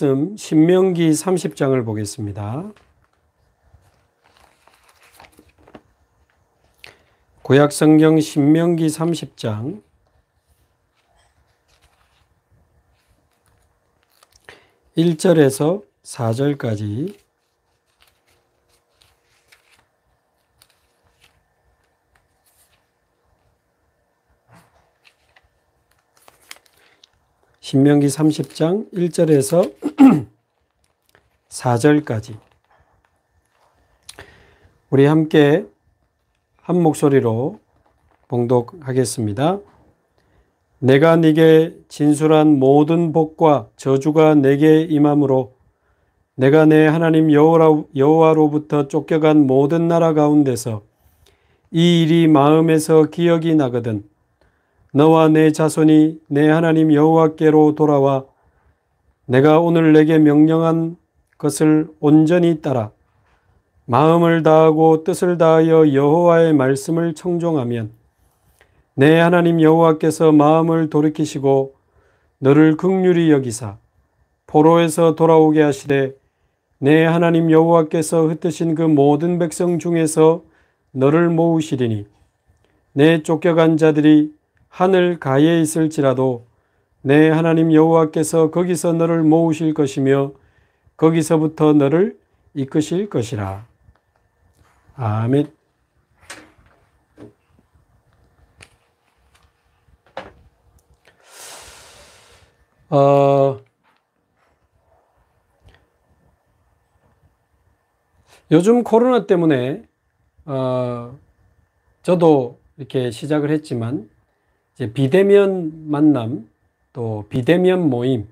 말씀 신명기 30장을 보겠습니다. 구약 성경 신명기 30장 1절에서 4절까지 신명기 30장 1절에서 4절까지 우리 함께 한 목소리로 봉독하겠습니다. 내가 네게 진술한 모든 복과 저주가 내게 임함으로 내가 내 하나님 여호와로부터 쫓겨간 모든 나라 가운데서 이 일이 마음에서 기억이 나거든 너와 내 자손이 내 하나님 여호와께로 돌아와 내가 오늘 내게 명령한 것을 온전히 따라 마음을 다하고 뜻을 다하여 여호와의 말씀을 청종하면 내 하나님 여호와께서 마음을 돌이키시고 너를 극률이 여기사 포로에서 돌아오게 하시되 내 하나님 여호와께서 흩으신 그 모든 백성 중에서 너를 모으시리니 내 쫓겨간 자들이 하늘 가에 있을지라도 내 하나님 여호와께서 거기서 너를 모으실 것이며 거기서부터 너를 이끄실 것이라. 아멘. 어, 요즘 코로나 때문에 어, 저도 이렇게 시작을 했지만 이제 비대면 만남, 또 비대면 모임,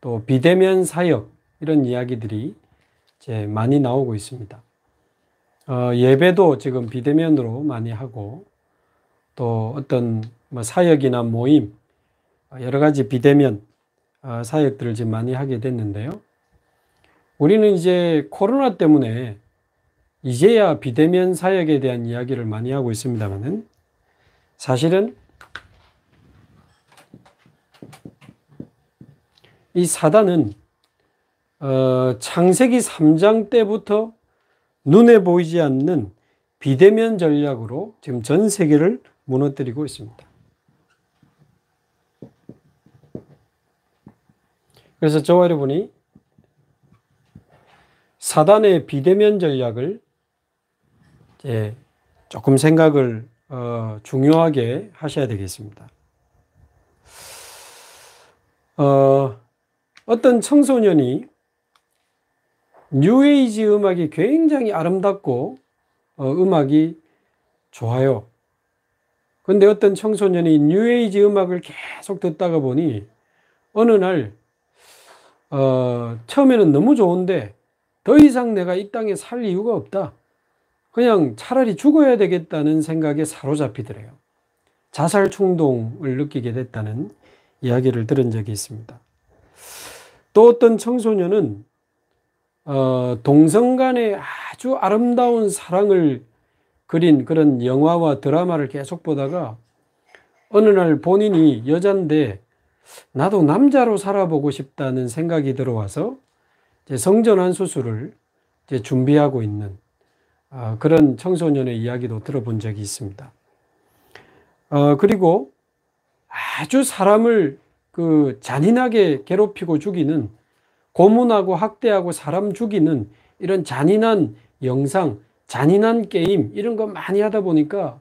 또 비대면 사역 이런 이야기들이 이제 많이 나오고 있습니다. 어, 예배도 지금 비대면으로 많이 하고 또 어떤 뭐 사역이나 모임 여러 가지 비대면 어, 사역들을 지금 많이 하게 됐는데요. 우리는 이제 코로나 때문에 이제야 비대면 사역에 대한 이야기를 많이 하고 있습니다만은 사실은 이 사단은 어, 창세기 3장 때부터 눈에 보이지 않는 비대면 전략으로 지금 전 세계를 무너뜨리고 있습니다. 그래서 저와 여러분이 사단의 비대면 전략을 예, 조금 생각을 어, 중요하게 하셔야 되겠습니다. 어, 어떤 청소년이 뉴에이지 음악이 굉장히 아름답고 어, 음악이 좋아요. 근데 어떤 청소년이 뉴에이지 음악을 계속 듣다가 보니 어느 날 어, 처음에는 너무 좋은데 더 이상 내가 이 땅에 살 이유가 없다. 그냥 차라리 죽어야 되겠다는 생각에 사로잡히더래요. 자살 충동을 느끼게 됐다는 이야기를 들은 적이 있습니다. 또 어떤 청소년은 어, 동성 간의 아주 아름다운 사랑을 그린 그런 영화와 드라마를 계속 보다가 어느 날 본인이 여잔데 나도 남자로 살아보고 싶다는 생각이 들어와서 성전환 수술을 준비하고 있는 어, 그런 청소년의 이야기도 들어본 적이 있습니다. 어, 그리고 아주 사람을 그 잔인하게 괴롭히고 죽이는 고문하고 학대하고 사람 죽이는 이런 잔인한 영상, 잔인한 게임 이런 거 많이 하다 보니까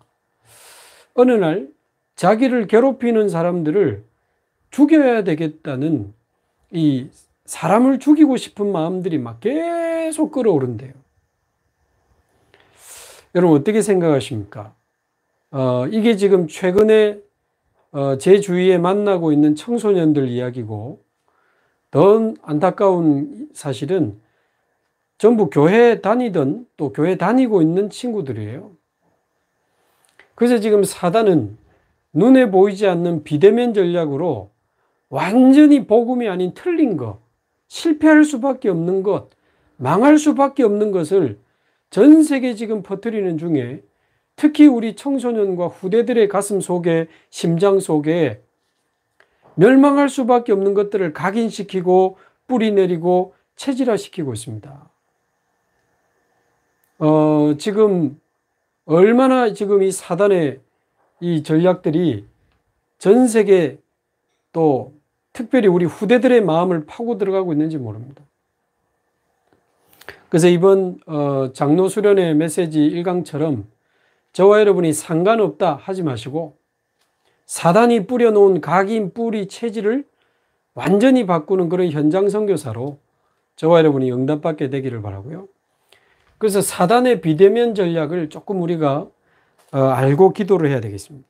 어느 날 자기를 괴롭히는 사람들을 죽여야 되겠다는 이 사람을 죽이고 싶은 마음들이 막 계속 끌어오른대요. 여러분 어떻게 생각하십니까? 어, 이게 지금 최근에 어, 제 주위에 만나고 있는 청소년들 이야기고 더 안타까운 사실은 전부 교회 다니던 또 교회 다니고 있는 친구들이에요. 그래서 지금 사단은 눈에 보이지 않는 비대면 전략으로 완전히 복음이 아닌 틀린 것, 실패할 수밖에 없는 것, 망할 수밖에 없는 것을 전 세계 지금 퍼뜨리는 중에 특히 우리 청소년과 후대들의 가슴 속에 심장 속에 멸망할 수밖에 없는 것들을 각인시키고 뿌리 내리고 체질화시키고 있습니다. 어, 지금 얼마나 지금 이 사단의 이 전략들이 전 세계 또 특별히 우리 후대들의 마음을 파고 들어가고 있는지 모릅니다. 그래서 이번 어, 장로 수련회 메시지 1강처럼 저와 여러분이 상관없다 하지 마시고 사단이 뿌려놓은 각인 뿌리 체질을 완전히 바꾸는 그런 현장 선교사로 저와 여러분이 응답받게 되기를 바라고요. 그래서 사단의 비대면 전략을 조금 우리가 어, 알고 기도를 해야 되겠습니다.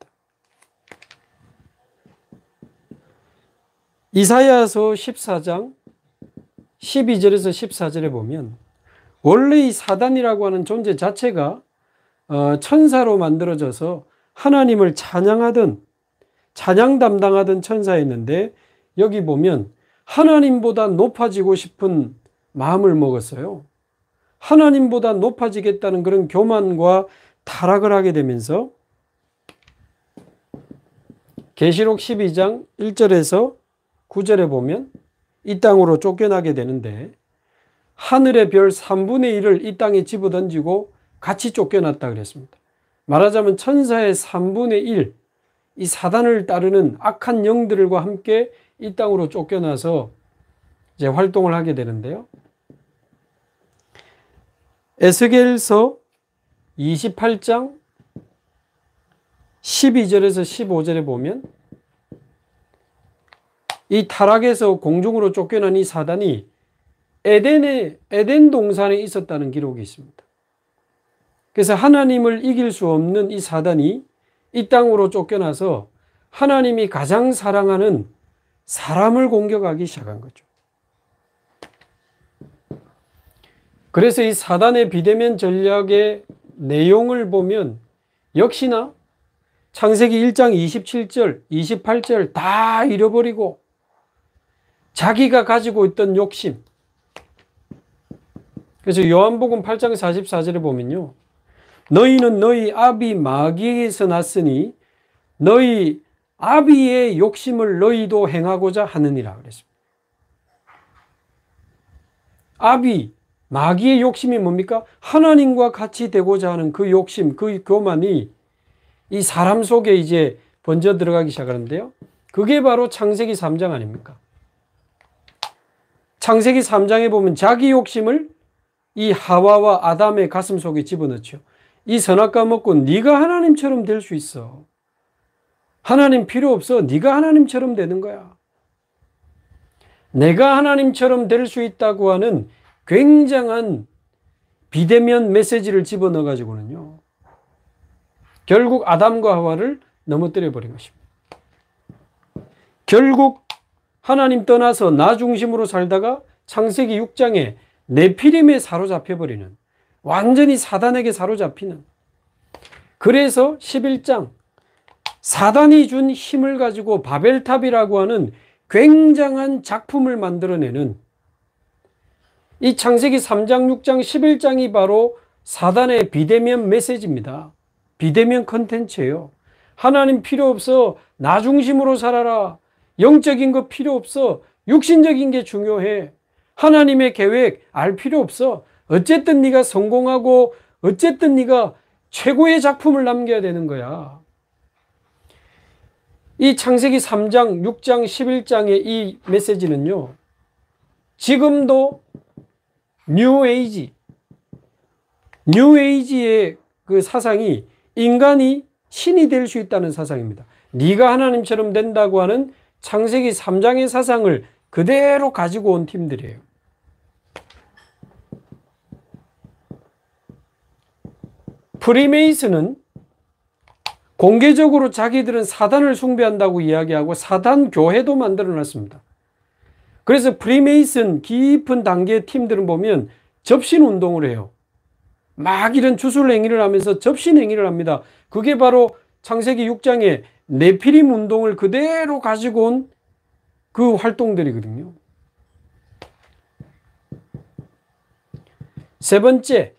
이사야서 14장 12절에서 14절에 보면 원래 이 사단이라고 하는 존재 자체가 어, 천사로 만들어져서 하나님을 찬양하던 찬양 담당하던 천사였는데 여기 보면 하나님보다 높아지고 싶은 마음을 먹었어요. 하나님보다 높아지겠다는 그런 교만과 타락을 하게 되면서 계시록 12장 1절에서 9절에 보면 이 땅으로 쫓겨나게 되는데 하늘의 별 3분의 1을 이 땅에 집어던지고 같이 쫓겨났다 그랬습니다. 말하자면 천사의 3분의 1, 이 사단을 따르는 악한 영들과 함께 이 땅으로 쫓겨나서 이제 활동을 하게 되는데요. 에스겔서 28장 12절에서 15절에 보면 이 타락에서 공중으로 쫓겨난 이 사단이 에덴의 에덴 동산에 있었다는 기록이 있습니다. 그래서 하나님을 이길 수 없는 이 사단이 이 땅으로 쫓겨나서 하나님이 가장 사랑하는 사람을 공격하기 시작한 거죠. 그래서 이 사단의 비대면 전략의 내용을 보면 역시나 창세기 1장 27절, 28절 다 잃어버리고 자기가 가지고 있던 욕심. 그래서 요한복음 8장 44절에 보면요. 너희는 너희 아비 마귀에게서 났으니 너희 아비의 욕심을 너희도 행하고자 하느니라 그랬습니다. 아비 마귀의 욕심이 뭡니까? 하나님과 같이 되고자 하는 그 욕심, 그 교만이 이 사람 속에 이제 번져 들어가기 시작하는데요. 그게 바로 창세기 3장 아닙니까? 창세기 3장에 보면 자기 욕심을 이 하와와 아담의 가슴 속에 집어넣죠. 이 선악 과먹고 네가 하나님처럼 될 수 있어. 하나님 필요 없어. 네가 하나님처럼 되는 거야. 내가 하나님처럼 될 수 있다고 하는 굉장한 비대면 메시지를 집어넣어 가지고는요. 결국 아담과 하와를 넘어뜨려 버린 것입니다. 결국 하나님 떠나서 나 중심으로 살다가 창세기 6장에 네피림에 사로잡혀 버리는 완전히 사단에게 사로잡히는 그래서 11장 사단이 준 힘을 가지고 바벨탑이라고 하는 굉장한 작품을 만들어내는 이 창세기 3장, 6장, 11장이 바로 사단의 비대면 메시지입니다. 비대면 컨텐츠예요. 하나님 필요 없어. 나 중심으로 살아라. 영적인 거 필요 없어. 육신적인 게 중요해. 하나님의 계획 알 필요 없어. 어쨌든 네가 성공하고 어쨌든 네가 최고의 작품을 남겨야 되는 거야. 이 창세기 3장, 6장, 11장의 이 메시지는요. 지금도 뉴 에이지 뉴 에이지의 그 사상이 인간이 신이 될 수 있다는 사상입니다. 네가 하나님처럼 된다고 하는 창세기 3장의 사상을 그대로 가지고 온 팀들이에요. 프리메이슨은 공개적으로 자기들은 사단을 숭배한다고 이야기하고 사단 교회도 만들어 놨습니다. 그래서 프리메이슨 깊은 단계의 팀들은 보면 접신 운동을 해요. 막 이런 주술 행위를 하면서 접신 행위를 합니다. 그게 바로 창세기 6장의 네피림 운동을 그대로 가지고 온 그 활동들이거든요. 세 번째,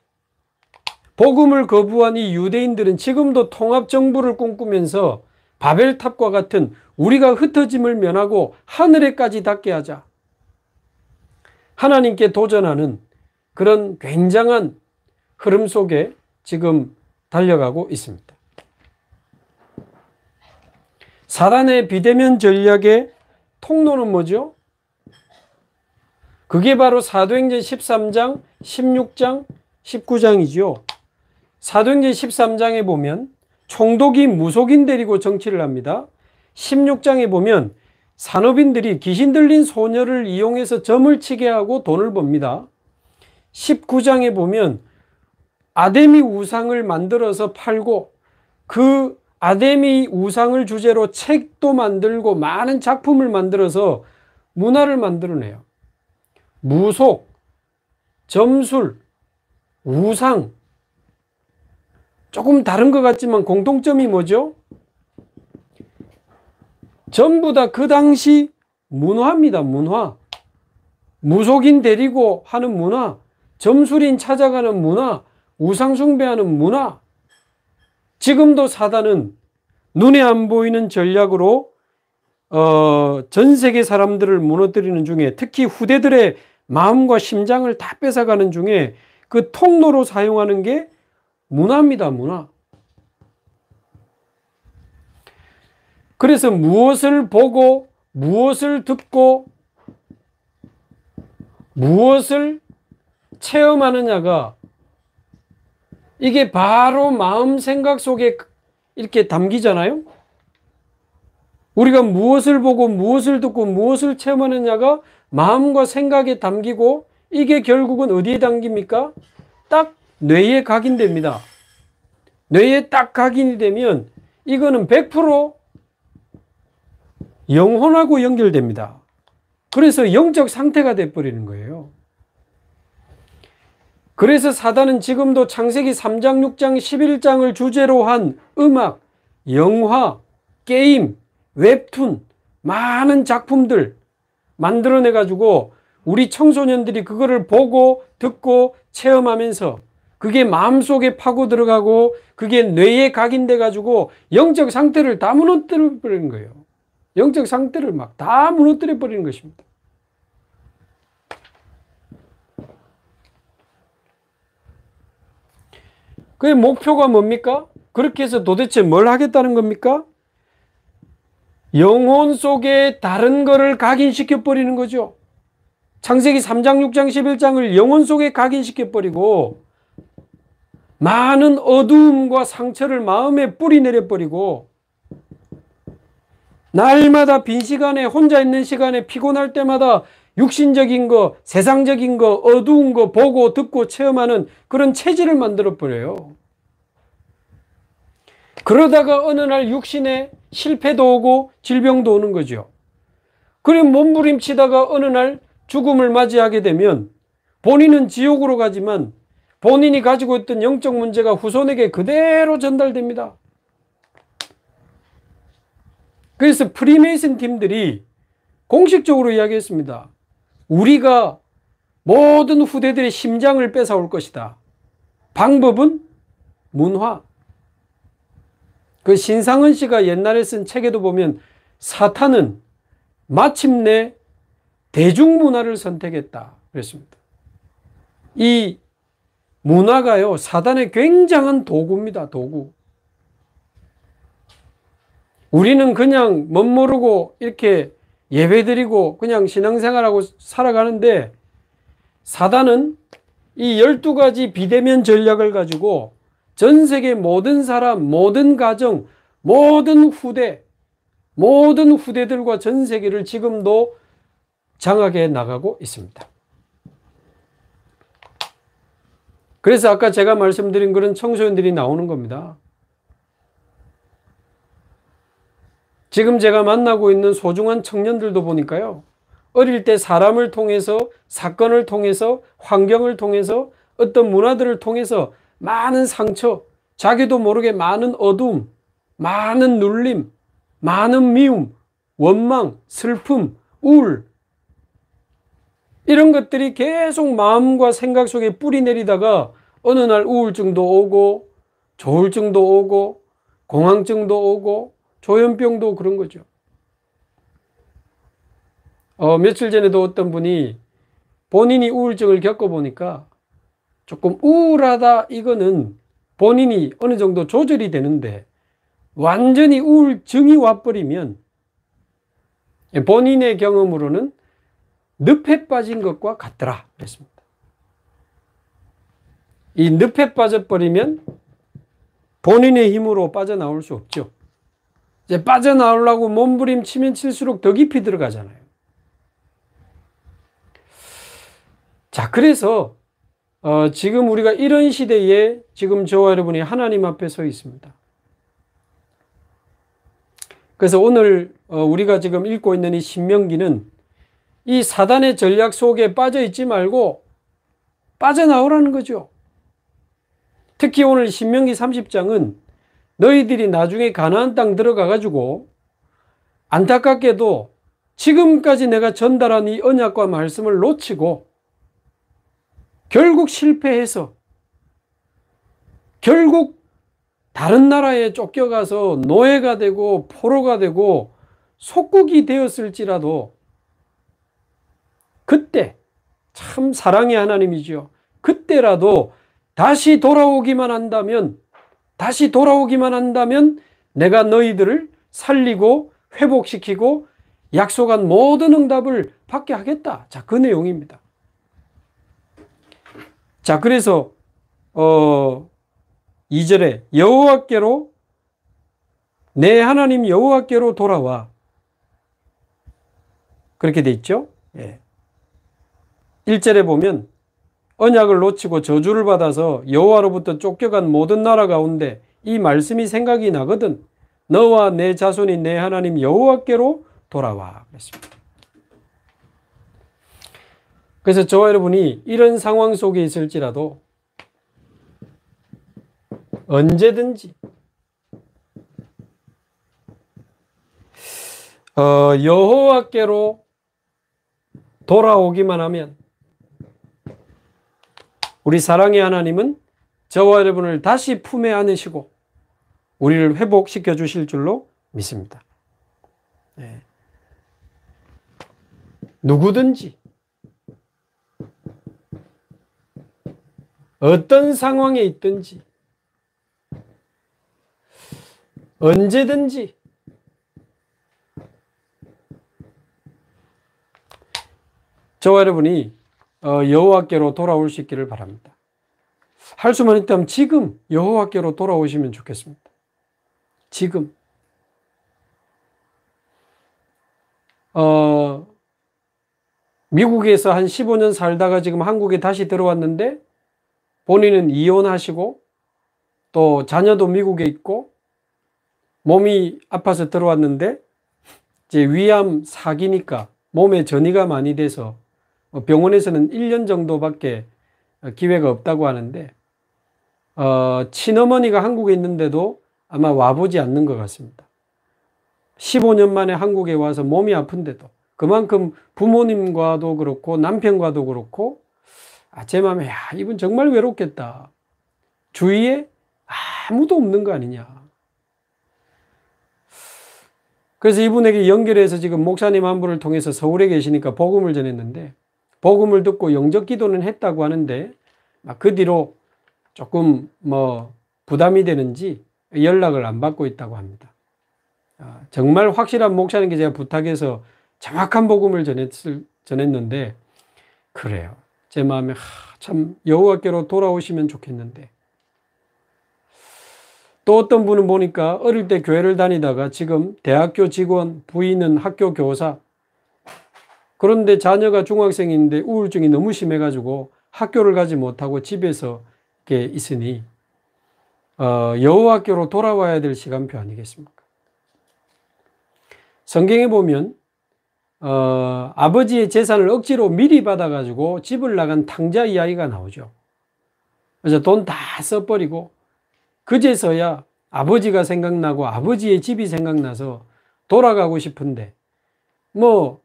복음을 거부한 이 유대인들은 지금도 통합정부를 꿈꾸면서 바벨탑과 같은 우리가 흩어짐을 면하고 하늘에까지 닿게 하자. 하나님께 도전하는 그런 굉장한 흐름 속에 지금 달려가고 있습니다. 사단의 비대면 전략의 통로는 뭐죠? 그게 바로 사도행전 13장, 16장, 19장이죠. 사도행전 13장에 보면 총독이 무속인 데리고 정치를 합니다. 16장에 보면 산업인들이 귀신 들린 소녀를 이용해서 점을 치게 하고 돈을 법니다. 19장에 보면 아데미 우상을 만들어서 팔고 그 아데미 우상을 주제로 책도 만들고 많은 작품을 만들어서 문화를 만들어내요. 무속, 점술, 우상, 조금 다른 것 같지만 공통점이 뭐죠? 전부 다 그 당시 문화입니다. 문화. 무속인 데리고 하는 문화, 점술인 찾아가는 문화, 우상숭배하는 문화. 지금도 사단은 눈에 안 보이는 전략으로 어, 전 세계 사람들을 무너뜨리는 중에 특히 후대들의 마음과 심장을 다 뺏어가는 중에 그 통로로 사용하는 게 문화입니다, 문화. 그래서 무엇을 보고, 무엇을 듣고, 무엇을 체험하느냐가 이게 바로 마음 생각 속에 이렇게 담기잖아요? 우리가 무엇을 보고 무엇을 듣고 무엇을 체험하느냐가 마음과 생각에 담기고 이게 결국은 어디에 담깁니까? 딱 뇌에 각인됩니다. 뇌에 딱 각인이 되면 이거는 100% 영혼하고 연결됩니다. 그래서 영적 상태가 돼버리는 거예요. 그래서 사단은 지금도 창세기 3장, 6장, 11장을 주제로 한 음악, 영화, 게임, 웹툰, 많은 작품들 만들어내가지고 우리 청소년들이 그거를 보고, 듣고, 체험하면서 그게 마음속에 파고 들어가고 그게 뇌에 각인돼 가지고 영적 상태를 다 무너뜨려 버리는 거예요. 영적 상태를 막 다 무너뜨려 버리는 것입니다. 그의 목표가 뭡니까? 그렇게 해서 도대체 뭘 하겠다는 겁니까? 영혼 속에 다른 거를 각인시켜 버리는 거죠. 창세기 3장, 6장, 11장을 영혼 속에 각인시켜 버리고 많은 어두움과 상처를 마음에 뿌리 내려버리고 날마다 빈 시간에 혼자 있는 시간에 피곤할 때마다 육신적인 거, 세상적인 거, 어두운 거 보고 듣고 체험하는 그런 체질을 만들어 버려요. 그러다가 어느 날 육신에 실패도 오고 질병도 오는 거죠. 그리고 몸부림치다가 어느 날 죽음을 맞이하게 되면 본인은 지옥으로 가지만 본인이 가지고 있던 영적 문제가 후손에게 그대로 전달됩니다. 그래서 프리메이슨 팀들이 공식적으로 이야기했습니다. 우리가 모든 후대들의 심장을 뺏어올 것이다. 방법은 문화. 그 신상은 씨가 옛날에 쓴 책에도 보면 사탄은 마침내 대중문화를 선택했다. 그랬습니다. 이 문화가요, 사단의 굉장한 도구입니다, 도구. 우리는 그냥 멋모르고 이렇게 예배 드리고 그냥 신앙생활하고 살아가는데 사단은 이 12가지 비대면 전략을 가지고 전 세계 모든 사람, 모든 가정, 모든 후대, 모든 후대들과 전 세계를 지금도 장악해 나가고 있습니다. 그래서 아까 제가 말씀드린 그런 청소년들이 나오는 겁니다. 지금 제가 만나고 있는 소중한 청년들도 보니까요. 어릴 때 사람을 통해서, 사건을 통해서, 환경을 통해서, 어떤 문화들을 통해서 많은 상처, 자기도 모르게 많은 어둠, 많은 눌림, 많은 미움, 원망, 슬픔, 우울, 이런 것들이 계속 마음과 생각 속에 뿌리 내리다가 어느 날 우울증도 오고 조울증도 오고 공황증도 오고 조현병도 그런 거죠. 어, 며칠 전에도 어떤 분이 본인이 우울증을 겪어보니까 조금 우울하다 이거는 본인이 어느 정도 조절이 되는데 완전히 우울증이 와버리면 본인의 경험으로는 늪에 빠진 것과 같더라. 그랬습니다. 이 늪에 빠져버리면 본인의 힘으로 빠져나올 수 없죠. 이제 빠져나오려고 몸부림치면 칠수록 더 깊이 들어가잖아요. 자, 그래서 어, 지금 우리가 이런 시대에 지금 저와 여러분이 하나님 앞에 서 있습니다. 그래서 오늘 어, 우리가 지금 읽고 있는 이 신명기는 이 사단의 전략 속에 빠져 있지 말고 빠져나오라는 거죠. 특히 오늘 신명기 30장은 너희들이 나중에 가나안 땅 들어가 가지고 안타깝게도 지금까지 내가 전달한 이 언약과 말씀을 놓치고 결국 실패해서 결국 다른 나라에 쫓겨가서 노예가 되고 포로가 되고 속국이 되었을지라도 그때 참 사랑의 하나님이지요. 그때라도 다시 돌아오기만 한다면 다시 돌아오기만 한다면 내가 너희들을 살리고 회복시키고 약속한 모든 응답을 받게 하겠다. 자, 그 내용입니다. 자, 그래서 어 2절에 여호와께로 내 하나님 여호와께로 돌아와 그렇게 돼 있죠? 예. 1절에 보면 언약을 놓치고 저주를 받아서 여호와로부터 쫓겨간 모든 나라 가운데 이 말씀이 생각이 나거든 너와 내 자손이 내 하나님 여호와께로 돌아와 그랬습니다. 그래서 저와 여러분이 이런 상황 속에 있을지라도 언제든지 어, 여호와께로 돌아오기만 하면 우리 사랑의 하나님은 저와 여러분을 다시 품에 안으시고 우리를 회복시켜 주실 줄로 믿습니다. 네. 누구든지 어떤 상황에 있든지 언제든지 저와 여러분이 어, 여호와께로 돌아올 수 있기를 바랍니다. 할 수만 있다면 지금 여호와께로 돌아오시면 좋겠습니다. 지금 어, 미국에서 한 15년 살다가 지금 한국에 다시 들어왔는데 본인은 이혼하시고 또 자녀도 미국에 있고 몸이 아파서 들어왔는데 이제 위암 사기니까 몸에 전이가 많이 돼서 어, 병원에서는 1년 정도밖에 어, 기회가 없다고 하는데 어, 친어머니가 한국에 있는데도 아마 와보지 않는 것 같습니다. 15년 만에 한국에 와서 몸이 아픈데도 그만큼 부모님과도 그렇고 남편과도 그렇고 아, 제 마음에 야 이분 정말 외롭겠다. 주위에 아무도 없는 거 아니냐. 그래서 이분에게 연결해서 지금 목사님 한 분을 통해서 서울에 계시니까 복음을 전했는데 복음을 듣고 영적 기도는 했다고 하는데 아, 그 뒤로 조금 뭐 부담이 되는지 연락을 안 받고 있다고 합니다. 아, 정말 확실한 목사님께 제가 부탁해서 정확한 복음을 전했을, 전했는데 그래요. 제 마음에 참 여호와께로 돌아오시면 좋겠는데 또 어떤 분은 보니까 어릴 때 교회를 다니다가 지금 대학교 직원, 부인은 학교 교사, 그런데 자녀가 중학생인데 우울증이 너무 심해가지고 학교를 가지 못하고 집에서 있으니 어, 여호와께로 돌아와야 될 시간표 아니겠습니까? 성경에 보면 어, 아버지의 재산을 억지로 미리 받아가지고 집을 나간 탕자 이야기가 나오죠. 그래서 돈 다 써버리고 그제서야 아버지가 생각나고 아버지의 집이 생각나서 돌아가고 싶은데 뭐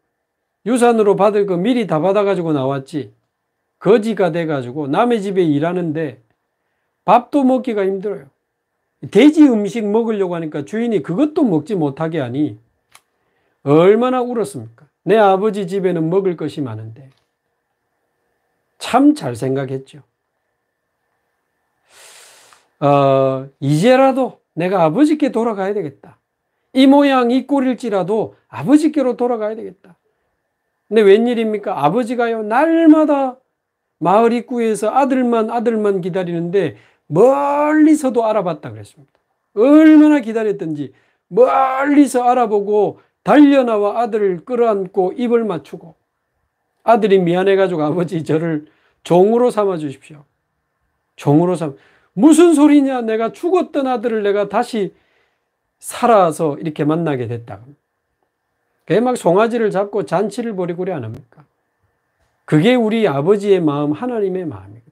유산으로 받을 거 미리 다 받아가지고 나왔지. 거지가 돼가지고 남의 집에 일하는데 밥도 먹기가 힘들어요. 돼지 음식 먹으려고 하니까 주인이 그것도 먹지 못하게 하니 얼마나 울었습니까? 내 아버지 집에는 먹을 것이 많은데 참 잘 생각했죠. 어, 이제라도 내가 아버지께 돌아가야 되겠다. 이 모양 이 꼴일지라도 아버지께로 돌아가야 되겠다. 근데 웬일입니까? 아버지가요, 날마다 마을 입구에서 아들만, 아들만 기다리는데 멀리서도 알아봤다 그랬습니다. 얼마나 기다렸던지 멀리서 알아보고 달려나와 아들을 끌어안고 입을 맞추고 아들이 미안해가지고 아버지 저를 종으로 삼아 주십시오. 종으로 삼 무슨 소리냐? 내가 죽었던 아들을 내가 다시 살아서 이렇게 만나게 됐다. 개막 송아지를 잡고 잔치를 벌이고려 안 합니까? 그게 우리 아버지의 마음, 하나님의 마음이거든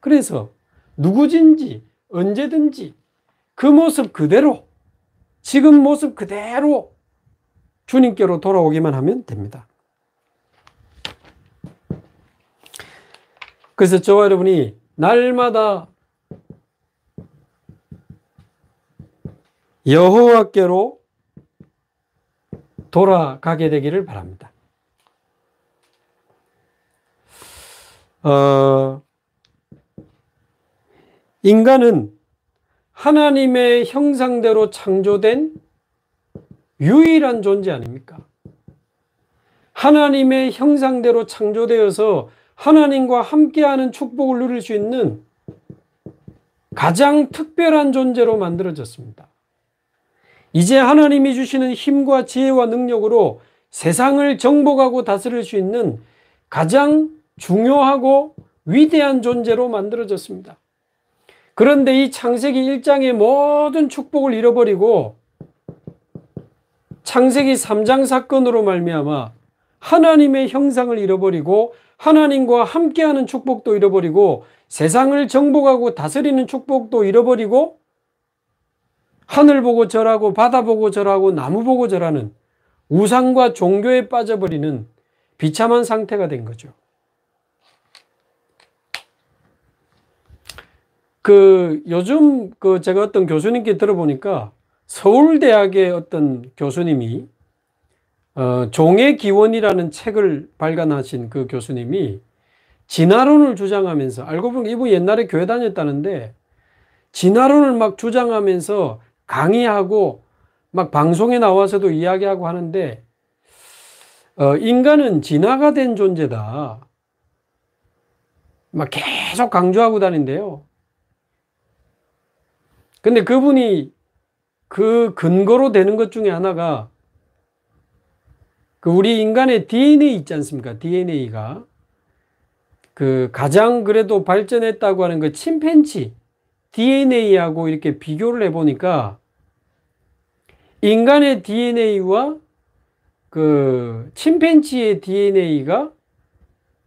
그래서 누구든지 언제든지 그 모습 그대로 지금 모습 그대로 주님께로 돌아오기만 하면 됩니다. 그래서 저와 여러분이 날마다 여호와께로 돌아가게 되기를 바랍니다. 어, 인간은 하나님의 형상대로 창조된 유일한 존재 아닙니까? 하나님의 형상대로 창조되어서 하나님과 함께하는 축복을 누릴 수 있는 가장 특별한 존재로 만들어졌습니다. 이제 하나님이 주시는 힘과 지혜와 능력으로 세상을 정복하고 다스릴 수 있는 가장 중요하고 위대한 존재로 만들어졌습니다. 그런데 이 창세기 1장의 모든 축복을 잃어버리고 창세기 3장 사건으로 말미암아 하나님의 형상을 잃어버리고 하나님과 함께하는 축복도 잃어버리고 세상을 정복하고 다스리는 축복도 잃어버리고 하늘 보고 절하고 바다 보고 절하고 나무 보고 절하는 우상과 종교에 빠져버리는 비참한 상태가 된 거죠. 그 요즘 그 제가 어떤 교수님께 들어보니까 서울대학의 어떤 교수님이 어, 종의 기원이라는 책을 발간하신 그 교수님이 진화론을 주장하면서 알고 보니 이분 옛날에 교회 다녔다는데 진화론을 막 주장하면서 강의하고 막 방송에 나와서도 이야기하고 하는데 어, 인간은 진화가 된 존재다. 막 계속 강조하고 다닌데요 근데 그분이 그 근거로 되는 것 중에 하나가 그 우리 인간의 DNA 있지 않습니까? DNA가 그 가장 그래도 발전했다고 하는 그 침팬지 DNA하고 이렇게 비교를 해보니까 인간의 DNA와 그 침팬지의 DNA가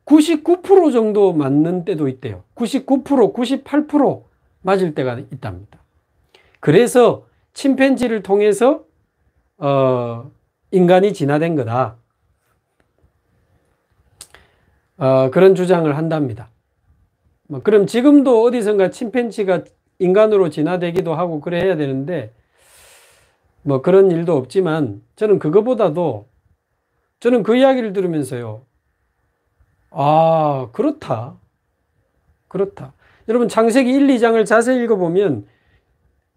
99% 정도 맞는 때도 있대요. 99%, 98% 맞을 때가 있답니다. 그래서 침팬지를 통해서 어, 인간이 진화된 거다. 어, 그런 주장을 한답니다. 뭐 그럼 지금도 어디선가 침팬지가 인간으로 진화되기도 하고 그래야 되는데 뭐 그런 일도 없지만 저는 그거보다도 저는 그 이야기를 들으면서요. 아, 그렇다. 그렇다. 여러분 창세기 1, 2장을 자세히 읽어보면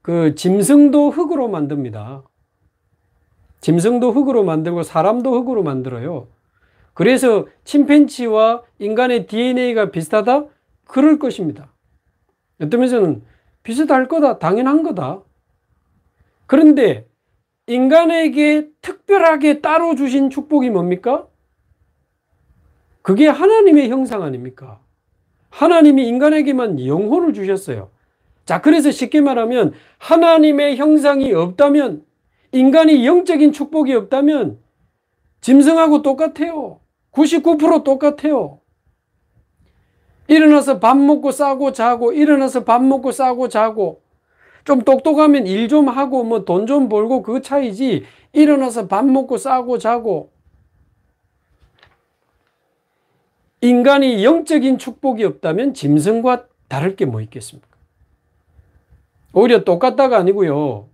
그 짐승도 흙으로 만듭니다. 짐승도 흙으로 만들고 사람도 흙으로 만들어요. 그래서 침팬치와 인간의 DNA가 비슷하다? 그럴 것입니다. 어떤 면에서는 비슷할 거다. 당연한 거다. 그런데 인간에게 특별하게 따로 주신 축복이 뭡니까? 그게 하나님의 형상 아닙니까? 하나님이 인간에게만 영혼을 주셨어요. 자, 그래서 쉽게 말하면 하나님의 형상이 없다면 인간이 영적인 축복이 없다면 짐승하고 똑같아요. 99% 똑같아요. 일어나서 밥 먹고 싸고 자고 일어나서 밥 먹고 싸고 자고 좀 똑똑하면 일 좀 하고 뭐 돈 좀 벌고 그 차이지 일어나서 밥 먹고 싸고 자고 인간이 영적인 축복이 없다면 짐승과 다를 게 뭐 있겠습니까? 오히려 똑같다가 아니고요.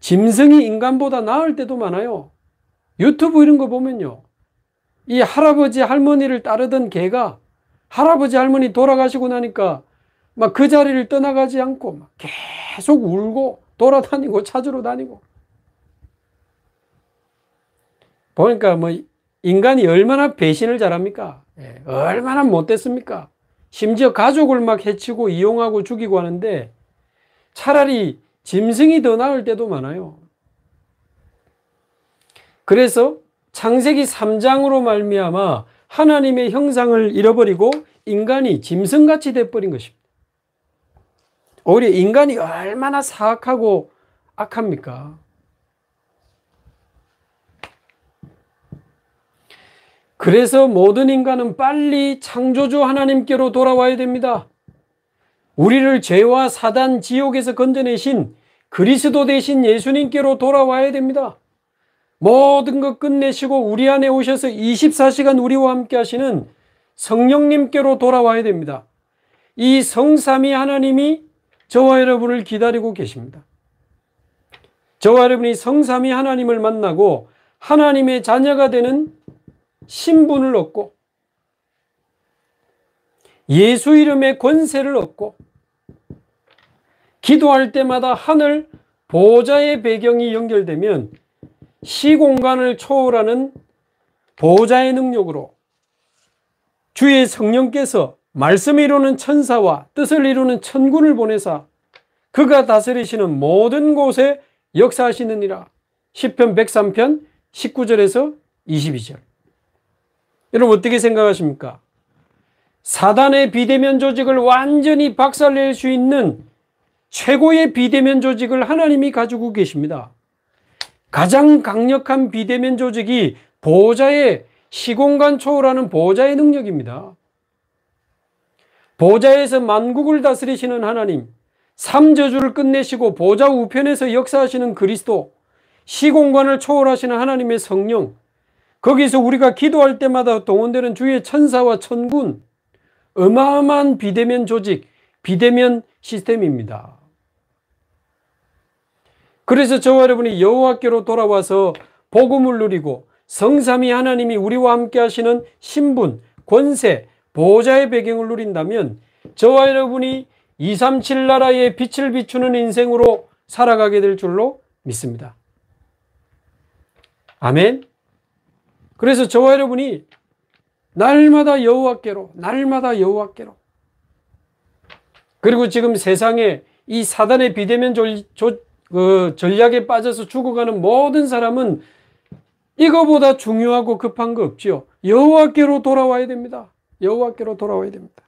짐승이 인간보다 나을 때도 많아요. 유튜브 이런 거 보면요. 이 할아버지 할머니를 따르던 개가 할아버지 할머니 돌아가시고 나니까 막 그 자리를 떠나가지 않고 막 계속 울고 돌아다니고 찾으러 다니고 보니까 뭐 인간이 얼마나 배신을 잘합니까? 예, 얼마나 못됐습니까? 심지어 가족을 막 해치고 이용하고 죽이고 하는데 차라리 짐승이 더 나을 때도 많아요. 그래서 창세기 3장으로 말미암아 하나님의 형상을 잃어버리고 인간이 짐승같이 돼버린 것입니다. 오히려 인간이 얼마나 사악하고 악합니까? 그래서 모든 인간은 빨리 창조주 하나님께로 돌아와야 됩니다. 우리를 죄와 사단 지옥에서 건져내신 그리스도 대신 예수님께로 돌아와야 됩니다. 모든 것 끝내시고 우리 안에 오셔서 24시간 우리와 함께 하시는 성령님께로 돌아와야 됩니다. 이 성삼위 하나님이 저와 여러분을 기다리고 계십니다. 저와 여러분이 성삼위 하나님을 만나고 하나님의 자녀가 되는 신분을 얻고 예수 이름의 권세를 얻고 기도할 때마다 하늘 보좌의 배경이 연결되면 시공간을 초월하는 보호자의 능력으로 주의 성령께서 말씀을 이루는 천사와 뜻을 이루는 천군을 보내사 그가 다스리시는 모든 곳에 역사하시느니라. 10편 103편 19절에서 22절. 여러분 어떻게 생각하십니까? 사단의 비대면 조직을 완전히 박살낼 수 있는 최고의 비대면 조직을 하나님이 가지고 계십니다. 가장 강력한 비대면 조직이 보호자의 시공간 초월하는 보호자의 능력입니다. 보호자에서 만국을 다스리시는 하나님, 삼저주를 끝내시고 보호자 우편에서 역사하시는 그리스도, 시공간을 초월하시는 하나님의 성령, 거기서 우리가 기도할 때마다 동원되는 주의 천사와 천군, 어마어마한 비대면 조직, 비대면 시스템입니다. 그래서 저와 여러분이 여호와께로 돌아와서 복음을 누리고 성삼이 하나님이 우리와 함께 하시는 신분, 권세, 보호자의 배경을 누린다면 저와 여러분이 237나라의 빛을 비추는 인생으로 살아가게 될 줄로 믿습니다. 아멘. 그래서 저와 여러분이 날마다 여호와께로, 날마다 여호와께로. 그리고 지금 세상에 이 사단의 비대면 조, 조, 그 전략에 빠져서 죽어가는 모든 사람은 이거보다 중요하고 급한 거 없지요. 여호와께로 돌아와야 됩니다. 여호와께로 돌아와야 됩니다.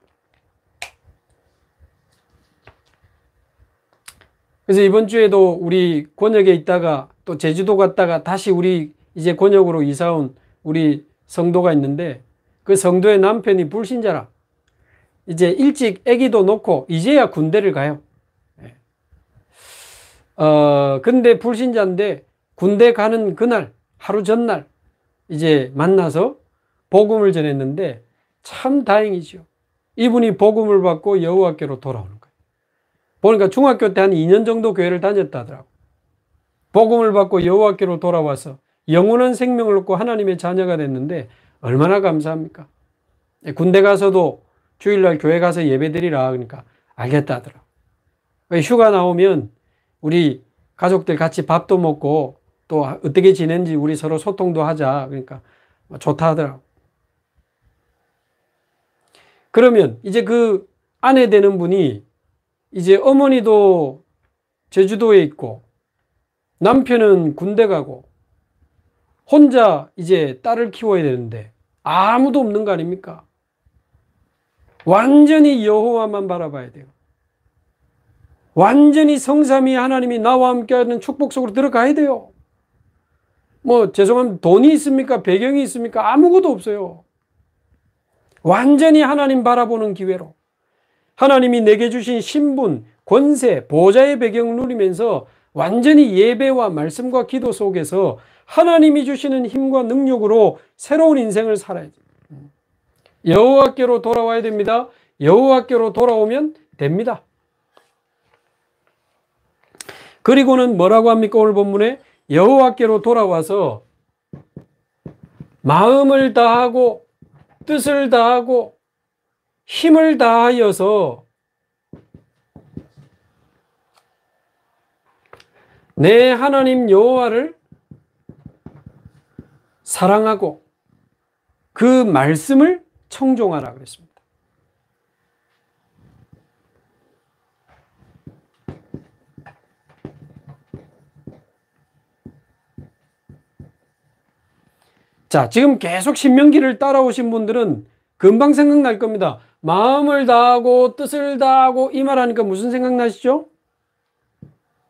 그래서 이번 주에도 우리 권역에 있다가 또 제주도 갔다가 다시 우리 이제 권역으로 이사 온 우리 성도가 있는데 그 성도의 남편이 불신자라. 이제 일찍 아기도 놓고 이제야 군대를 가요. 어, 근데 불신자인데 군대 가는 그날, 하루 전날, 이제 만나서 복음을 전했는데 참 다행이죠. 이분이 복음을 받고 여호와께로 돌아오는 거예요. 보니까 중학교 때 한 2년 정도 교회를 다녔다더라고. 복음을 받고 여호와께로 돌아와서 영원한 생명을 얻고 하나님의 자녀가 됐는데 얼마나 감사합니까? 군대 가서도 주일날 교회 가서 예배드리라 그러니까 알겠다 하더라. 휴가 나오면 우리 가족들 같이 밥도 먹고 또 어떻게 지낸지 우리 서로 소통도 하자. 그러니까 좋다 하더라고. 그러면 이제 그 아내 되는 분이 이제 어머니도 제주도에 있고 남편은 군대 가고 혼자 이제 딸을 키워야 되는데 아무도 없는 거 아닙니까? 완전히 여호와만 바라봐야 돼요. 완전히 성삼위 하나님이 나와 함께하는 축복 속으로 들어가야 돼요. 뭐 죄송합니다. 돈이 있습니까? 배경이 있습니까? 아무것도 없어요. 완전히 하나님 바라보는 기회로 하나님이 내게 주신 신분, 권세, 보좌의 배경을 누리면서 완전히 예배와 말씀과 기도 속에서 하나님이 주시는 힘과 능력으로 새로운 인생을 살아야 돼요. 여호와께로 돌아와야 됩니다. 여호와께로 돌아오면 됩니다. 그리고는 뭐라고 합니까? 오늘 본문에 여호와께로 돌아와서 마음을 다하고 뜻을 다하고 힘을 다하여서 내 하나님 여호와를 사랑하고 그 말씀을 청종하라 그랬습니다. 자, 지금 계속 신명기를 따라오신 분들은 금방 생각날 겁니다. 마음을 다하고 뜻을 다하고 이 말하니까 무슨 생각나시죠?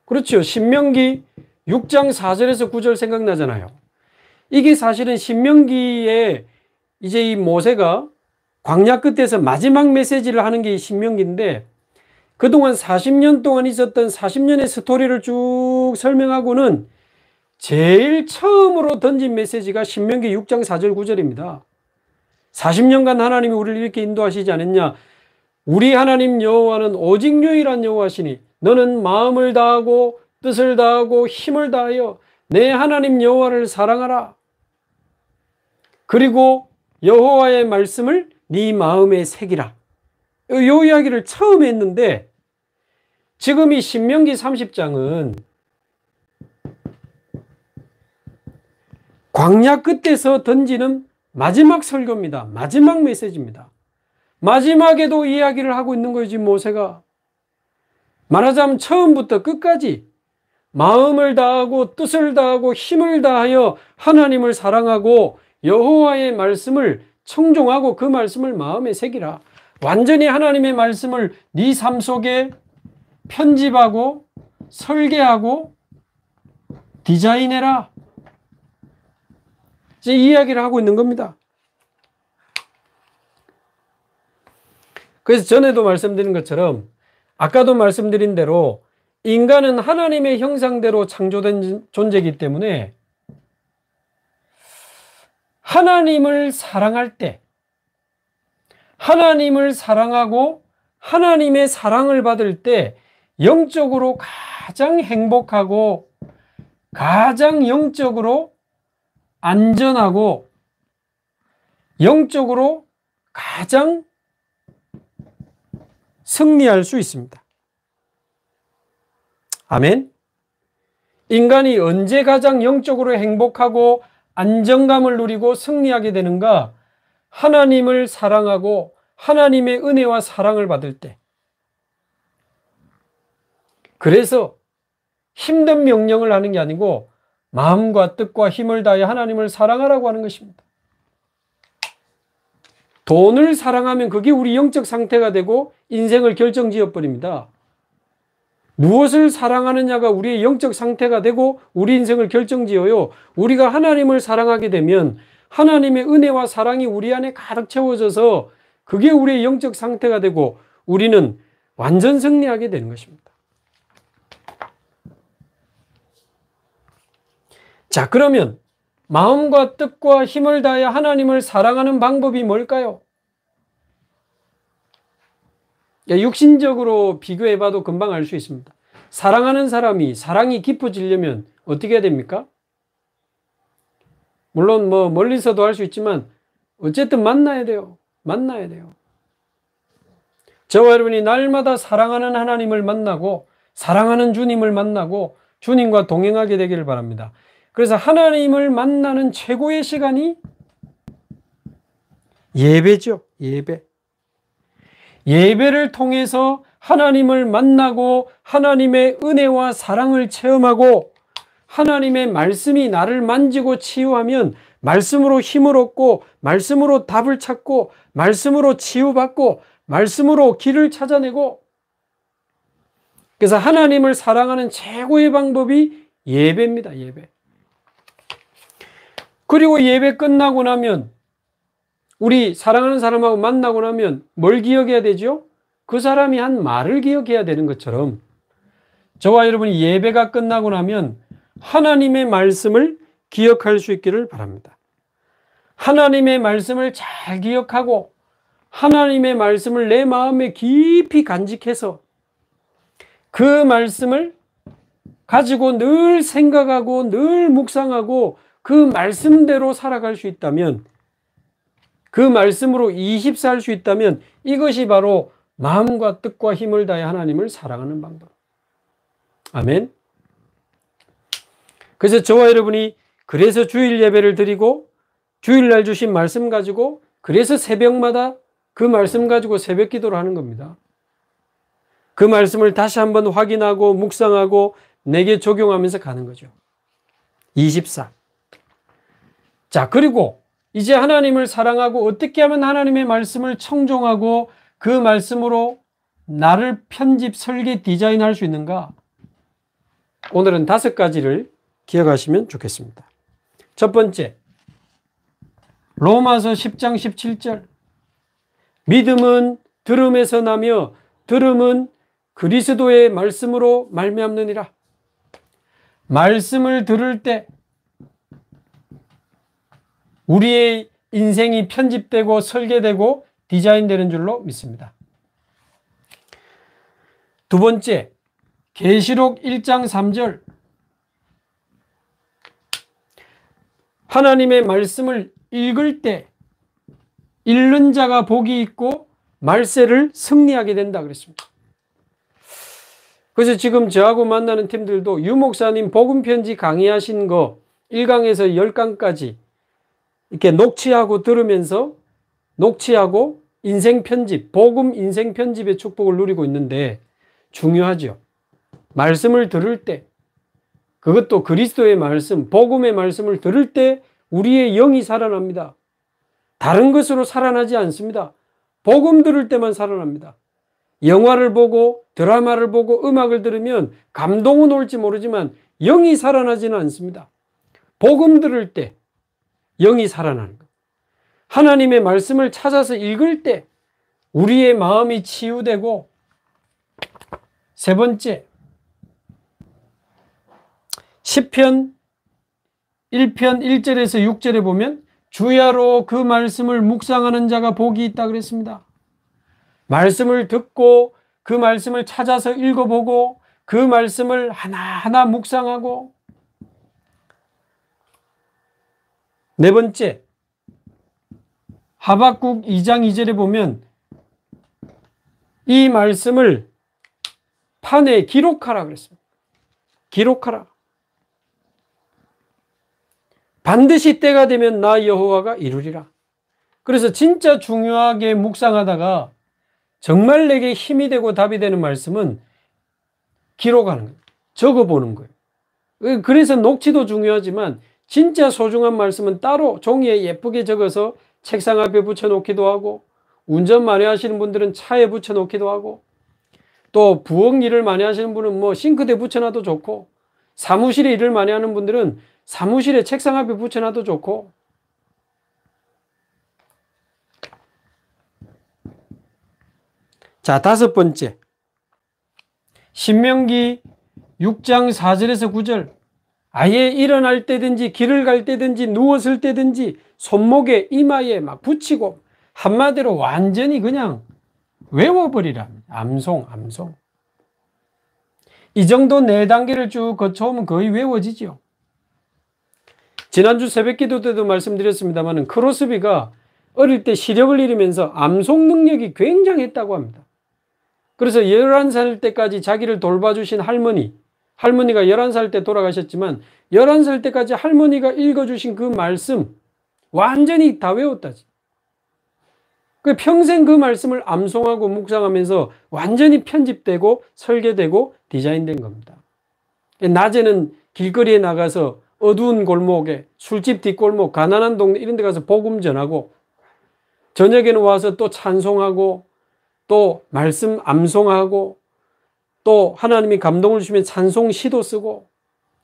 그렇죠. 신명기 6장 4절에서 9절 생각나잖아요. 이게 사실은 신명기에 이제 이 모세가 광야 끝에서 마지막 메시지를 하는 게 신명기인데 그동안 40년 동안 있었던 40년의 스토리를 쭉 설명하고는 제일 처음으로 던진 메시지가 신명기 6장 4절 9절입니다. 40년간 하나님이 우리를 이렇게 인도하시지 않았냐? 우리 하나님 여호와는 오직 유일한 여호와시니 너는 마음을 다하고 뜻을 다하고 힘을 다하여 내 하나님 여호와를 사랑하라. 그리고 여호와의 말씀을 네 마음에 새기라. 요 이야기를 처음 했는데 지금 이 신명기 30장은 광야 끝에서 던지는 마지막 설교입니다. 마지막 메시지입니다. 마지막에도 이야기를 하고 있는 거지, 모세가. 말하자면 처음부터 끝까지 마음을 다하고 뜻을 다하고 힘을 다하여 하나님을 사랑하고 여호와의 말씀을 청종하고 그 말씀을 마음에 새기라. 완전히 하나님의 말씀을 네 삶 속에 편집하고 설계하고 디자인해라. 이제 이야기를 하고 있는 겁니다. 그래서 전에도 말씀드린 것처럼 아까도 말씀드린 대로 인간은 하나님의 형상대로 창조된 존재이기 때문에 하나님을 사랑할 때 하나님을 사랑하고 하나님의 사랑을 받을 때 영적으로 가장 행복하고 가장 영적으로 안전하고 영적으로 가장 승리할 수 있습니다. 아멘. 인간이 언제 가장 영적으로 행복하고 안정감을 누리고 승리하게 되는가? 하나님을 사랑하고 하나님의 은혜와 사랑을 받을 때. 그래서 힘든 명령을 하는 게 아니고 마음과 뜻과 힘을 다해 하나님을 사랑하라고 하는 것입니다. 돈을 사랑하면 그게 우리 영적 상태가 되고 인생을 결정지어 버립니다. 무엇을 사랑하느냐가 우리의 영적 상태가 되고 우리 인생을 결정지어요. 우리가 하나님을 사랑하게 되면 하나님의 은혜와 사랑이 우리 안에 가득 채워져서 그게 우리의 영적 상태가 되고 우리는 완전 승리하게 되는 것입니다. 자, 그러면 마음과 뜻과 힘을 다해 하나님을 사랑하는 방법이 뭘까요? 예, 육신적으로 비교해봐도 금방 알 수 있습니다. 사랑하는 사람이 사랑이 깊어지려면 어떻게 해야 됩니까? 물론 뭐 멀리서도 할 수 있지만 어쨌든 만나야 돼요. 만나야 돼요. 저와 여러분이 날마다 사랑하는 하나님을 만나고 사랑하는 주님을 만나고 주님과 동행하게 되기를 바랍니다. 그래서 하나님을 만나는 최고의 시간이 예배죠. 예배. 예배를 통해서 하나님을 만나고 하나님의 은혜와 사랑을 체험하고 하나님의 말씀이 나를 만지고 치유하면 말씀으로 힘을 얻고 말씀으로 답을 찾고 말씀으로 치유받고 말씀으로 길을 찾아내고 그래서 하나님을 사랑하는 최고의 방법이 예배입니다. 예배. 그리고 예배 끝나고 나면 우리 사랑하는 사람하고 만나고 나면 뭘 기억해야 되죠? 그 사람이 한 말을 기억해야 되는 것처럼 저와 여러분이 예배가 끝나고 나면 하나님의 말씀을 기억할 수 있기를 바랍니다. 하나님의 말씀을 잘 기억하고 하나님의 말씀을 내 마음에 깊이 간직해서 그 말씀을 가지고 늘 생각하고 늘 묵상하고 그 말씀대로 살아갈 수 있다면 그 말씀으로 24 할 수 있다면 이것이 바로 마음과 뜻과 힘을 다해 하나님을 사랑하는 방법. 아멘. 그래서 저와 여러분이 그래서 주일 예배를 드리고 주일날 주신 말씀 가지고 그래서 새벽마다 그 말씀 가지고 새벽 기도를 하는 겁니다. 그 말씀을 다시 한번 확인하고 묵상하고 내게 적용하면서 가는 거죠. 24. 자, 그리고 이제 하나님을 사랑하고 어떻게 하면 하나님의 말씀을 청종하고 그 말씀으로 나를 편집, 설계, 디자인할 수 있는가? 오늘은 다섯 가지를 기억하시면 좋겠습니다. 첫 번째, 로마서 10장 17절. 믿음은 들음에서 나며 들음은 그리스도의 말씀으로 말미암느니라. 말씀을 들을 때 우리의 인생이 편집되고 설계되고 디자인되는 줄로 믿습니다. 두 번째, 계시록 1장 3절. 하나님의 말씀을 읽을 때 읽는 자가 복이 있고 말세를 승리하게 된다 그랬습니다. 그래서 지금 저하고 만나는 팀들도 유 목사님 복음 편지 강의하신 거 1강에서 10강까지 이렇게 녹취하고 들으면서 녹취하고 인생 편집, 복음 인생 편집의 축복을 누리고 있는데 중요하죠. 말씀을 들을 때 그것도 그리스도의 말씀, 복음의 말씀을 들을 때 우리의 영이 살아납니다. 다른 것으로 살아나지 않습니다. 복음 들을 때만 살아납니다. 영화를 보고 드라마를 보고 음악을 들으면 감동은 올지 모르지만 영이 살아나지는 않습니다. 복음 들을 때 영이 살아나는 것. 하나님의 말씀을 찾아서 읽을 때 우리의 마음이 치유되고 세 번째 1 0편 1편 1절에서 6절에 보면 주야로 그 말씀을 묵상하는 자가 복이 있다 그랬습니다. 말씀을 듣고 그 말씀을 찾아서 읽어보고 그 말씀을 하나하나 묵상하고 네 번째, 하박국 2장 2절에 보면 이 말씀을 판에 기록하라 그랬습니다. 기록하라. 반드시 때가 되면 나 여호와가 이루리라. 그래서 진짜 중요하게 묵상하다가 정말 내게 힘이 되고 답이 되는 말씀은 기록하는 거예요. 적어보는 거예요. 그래서 녹취도 중요하지만 진짜 소중한 말씀은 따로 종이에 예쁘게 적어서 책상 앞에 붙여놓기도 하고 운전 많이 하시는 분들은 차에 붙여놓기도 하고 또 부엌 일을 많이 하시는 분은 뭐 싱크대 붙여놔도 좋고 사무실에 일을 많이 하는 분들은 사무실에 책상 앞에 붙여놔도 좋고 자 다섯 번째 신명기 6장 4절에서 9절 아예 일어날 때든지 길을 갈 때든지 누웠을 때든지 손목에 이마에 막 붙이고 한마디로 완전히 그냥 외워버리라 암송 암송 이 정도 4 단계를 쭉 거쳐오면 거의 외워지죠 지난주 새벽기도 때도 말씀드렸습니다만 크로스비가 어릴 때 시력을 잃으면서 암송 능력이 굉장했다고 합니다 그래서 11살 때까지 자기를 돌봐주신 할머니 할머니가 11살 때 돌아가셨지만 11살 때까지 할머니가 읽어주신 그 말씀 완전히 다 외웠다지. 그 평생 그 말씀을 암송하고 묵상하면서 완전히 편집되고 설계되고 디자인된 겁니다. 낮에는 길거리에 나가서 어두운 골목에 술집 뒷골목 가난한 동네 이런 데 가서 복음 전하고 저녁에는 와서 또 찬송하고 또 말씀 암송하고 또 하나님이 감동을 주시면 찬송시도 쓰고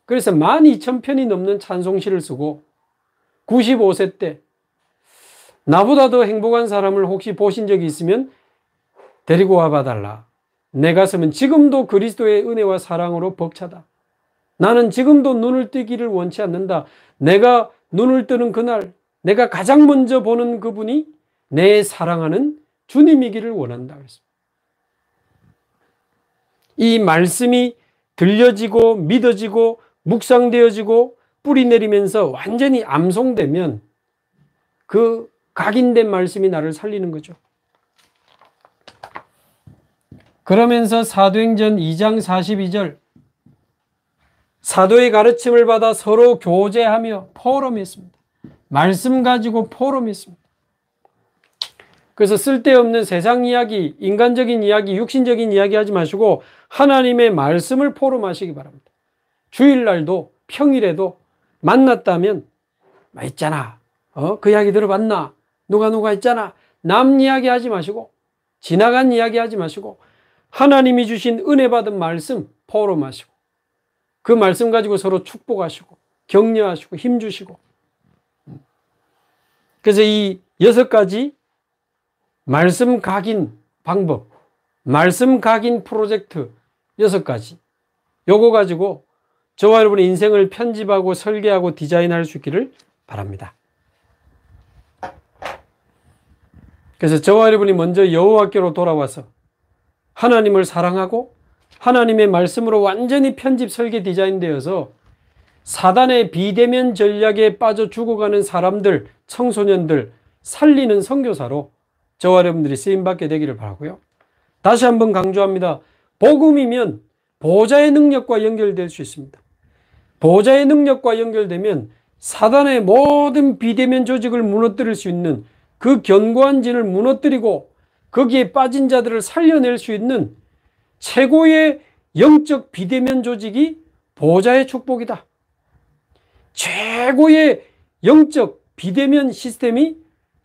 그래서 12,000편이 넘는 찬송시를 쓰고 95세 때 나보다 더 행복한 사람을 혹시 보신 적이 있으면 데리고 와봐달라. 내 가슴은 지금도 그리스도의 은혜와 사랑으로 벅차다. 나는 지금도 눈을 뜨기를 원치 않는다. 내가 눈을 뜨는 그날, 내가 가장 먼저 보는 그분이 내 사랑하는 주님이기를 원한다. 그랬습니다. 이 말씀이 들려지고 믿어지고 묵상되어지고 뿌리 내리면서 완전히 암송되면 그 각인된 말씀이 나를 살리는 거죠. 그러면서 사도행전 2장 42절 사도의 가르침을 받아 서로 교제하며 포럼했습니다. 말씀 가지고 포럼했습니다. 그래서 쓸데없는 세상 이야기, 인간적인 이야기, 육신적인 이야기 하지 마시고 하나님의 말씀을 포럼하시기 바랍니다. 주일날도 평일에도 만났다면 아, 있잖아. 어? 그 이야기 들어봤나? 누가 누가 있잖아. 남 이야기 하지 마시고 지나간 이야기 하지 마시고 하나님이 주신 은혜 받은 말씀 포럼하시고 그 말씀 가지고 서로 축복하시고 격려하시고 힘 주시고 음. 그래서 이 여섯 가지 말씀 각인 방법, 말씀 각인 프로젝트 6가지. 요거 가지고 저와 여러분의 인생을 편집하고 설계하고 디자인할 수 있기를 바랍니다. 그래서 저와 여러분이 먼저 여호와께로 돌아와서 하나님을 사랑하고 하나님의 말씀으로 완전히 편집 설계 디자인되어서 사단의 비대면 전략에 빠져 죽어가는 사람들, 청소년들 살리는 선교사로 저와 여러분들이 쓰임받게 되기를 바라고요. 다시 한번 강조합니다. 복음이면 보좌의 능력과 연결될 수 있습니다. 보좌의 능력과 연결되면 사단의 모든 비대면 조직을 무너뜨릴 수 있는 그 견고한 진을 무너뜨리고 거기에 빠진 자들을 살려낼 수 있는 최고의 영적 비대면 조직이 보좌의 축복이다. 최고의 영적 비대면 시스템이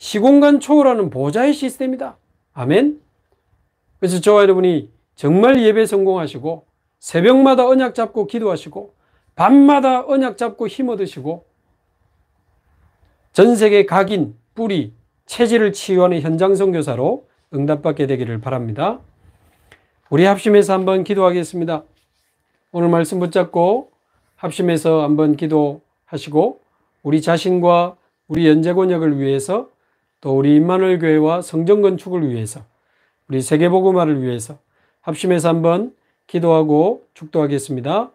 시공간 초월하는 보좌의 시스템이다. 아멘. 그래서 저와 여러분이 정말 예배 성공하시고 새벽마다 언약 잡고 기도하시고 밤마다 언약 잡고 힘 얻으시고 전 세계 각인, 뿌리, 체질을 치유하는 현장 선교사로 응답받게 되기를 바랍니다. 우리 합심해서 한번 기도하겠습니다. 오늘 말씀 붙잡고 합심해서 한번 기도하시고 우리 자신과 우리 연재 권역을 위해서 또 우리 임마늘 교회와 성전 건축을 위해서 우리 세계복음화를 위해서 합심해서 한번 기도하고 축도하겠습니다.